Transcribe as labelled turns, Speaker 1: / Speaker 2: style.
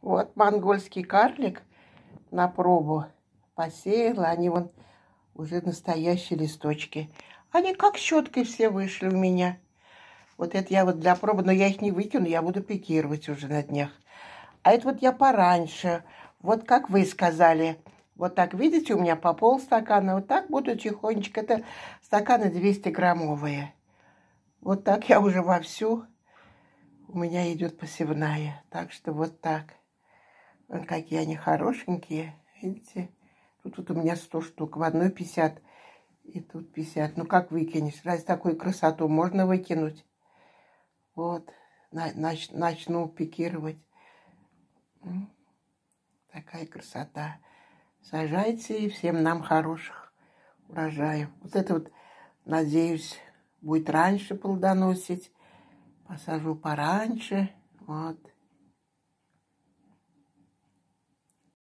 Speaker 1: Вот монгольский карлик на пробу посеяла. Они вон уже настоящие листочки. Они как щеткой все вышли у меня. Вот это я вот для пробы, но я их не выкину, я буду пикировать уже на днях. А это вот я пораньше, вот как вы сказали. Вот так, видите, у меня по полстакана, вот так буду тихонечко. Это стаканы 200-граммовые. Вот так я уже вовсю, у меня идет посевная. Так что вот так. Э, какие они хорошенькие. Видите? Тут вот у меня 100 штук. В одной 50 и тут 50. Ну как выкинешь? Раз такую красоту можно выкинуть. Вот. Нач начну пикировать. Такая красота. Сажайте и всем нам хороших урожаев. Вот это вот, надеюсь, будет раньше плодоносить. Посажу пораньше. Вот.